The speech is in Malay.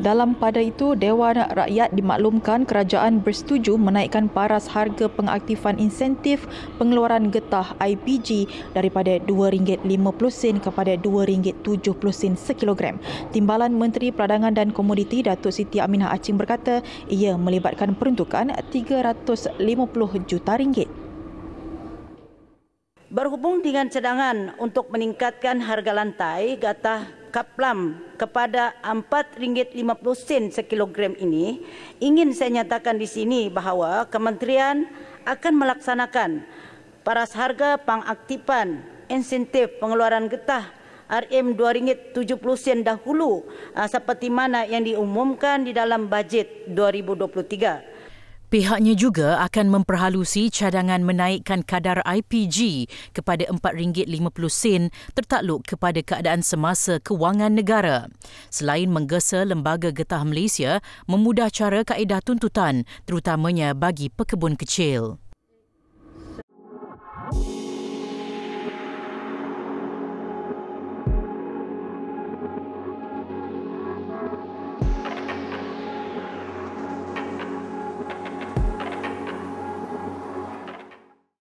Dalam pada itu, Dewan Rakyat dimaklumkan kerajaan bersetuju menaikkan paras harga pengaktifan insentif pengeluaran getah IPG daripada RM2.50 kepada RM2.70 sekilogram. Timbalan Menteri Peradangan dan Komoditi Datuk Siti Aminah Acing berkata ia melibatkan peruntukan RM350 juta. ringgit. Berhubung dengan cadangan untuk meningkatkan harga lantai, getah kaplam kepada RM4.50 sekilogram ini, ingin saya nyatakan di sini bahawa kementerian akan melaksanakan paras harga pangaktifan insentif pengeluaran getah RM2.70 dahulu ah, seperti mana yang diumumkan di dalam bajet 2023. Pihaknya juga akan memperhalusi cadangan menaikkan kadar IPG kepada RM4.50 tertakluk kepada keadaan semasa kewangan negara. Selain menggesa Lembaga Getah Malaysia memudah cara kaedah tuntutan terutamanya bagi pekebun kecil.